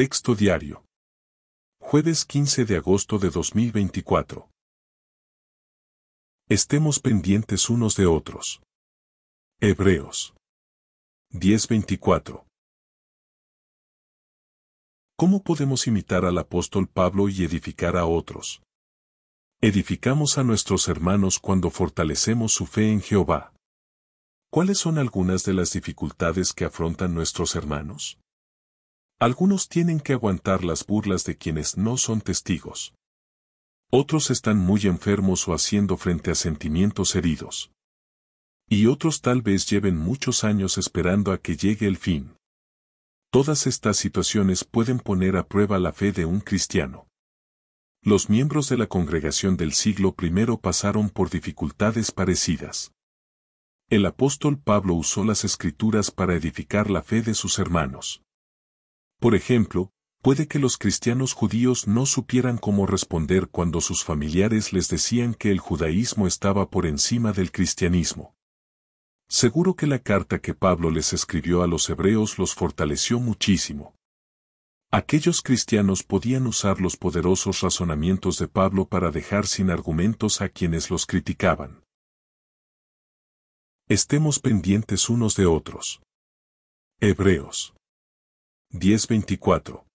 Texto diario. Jueves 15 de agosto de 2024. Estemos pendientes unos de otros. Hebreos. 10:24. ¿Cómo podemos imitar al apóstol Pablo y edificar a otros? Edificamos a nuestros hermanos cuando fortalecemos su fe en Jehová. ¿Cuáles son algunas de las dificultades que afrontan nuestros hermanos? Algunos tienen que aguantar las burlas de quienes no son testigos. Otros están muy enfermos o haciendo frente a sentimientos heridos. Y otros tal vez lleven muchos años esperando a que llegue el fin. Todas estas situaciones pueden poner a prueba la fe de un cristiano. Los miembros de la congregación del siglo I pasaron por dificultades parecidas. El apóstol Pablo usó las escrituras para edificar la fe de sus hermanos. Por ejemplo, puede que los cristianos judíos no supieran cómo responder cuando sus familiares les decían que el judaísmo estaba por encima del cristianismo. Seguro que la carta que Pablo les escribió a los hebreos los fortaleció muchísimo. Aquellos cristianos podían usar los poderosos razonamientos de Pablo para dejar sin argumentos a quienes los criticaban. Estemos pendientes unos de otros. Hebreos 1024.